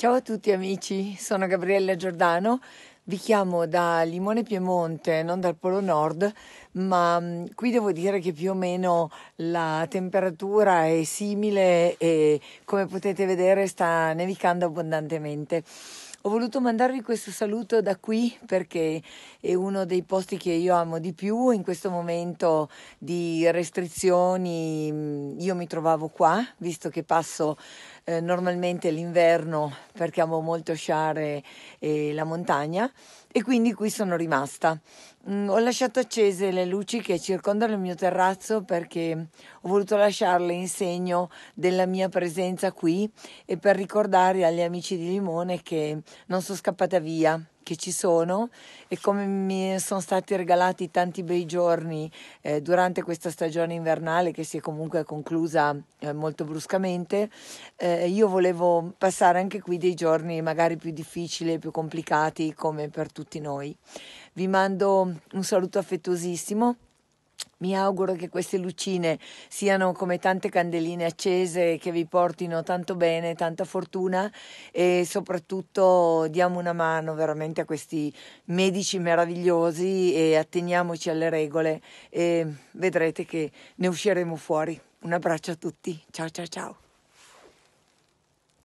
Ciao a tutti amici, sono Gabriella Giordano, vi chiamo da Limone Piemonte, non dal Polo Nord, ma mm, qui devo dire che più o meno la temperatura è simile e come potete vedere sta nevicando abbondantemente. Ho voluto mandarvi questo saluto da qui perché è uno dei posti che io amo di più in questo momento di restrizioni. Mm, io mi trovavo qua, visto che passo eh, normalmente l'inverno perché amo molto sciare e la montagna e quindi qui sono rimasta. Mm, ho lasciato accese le luci che circondano il mio terrazzo perché ho voluto lasciarle in segno della mia presenza qui e per ricordare agli amici di Limone che non sono scappata via, che ci sono e come mi sono stati regalati tanti bei giorni eh, durante questa stagione invernale che si è comunque conclusa eh, molto bruscamente, eh, io volevo passare anche qui dei giorni magari più difficili, e più complicati come per tutti noi. Vi mando un saluto affettuosissimo mi auguro che queste lucine siano come tante candeline accese che vi portino tanto bene, tanta fortuna e soprattutto diamo una mano veramente a questi medici meravigliosi e atteniamoci alle regole e vedrete che ne usciremo fuori. Un abbraccio a tutti, ciao ciao ciao.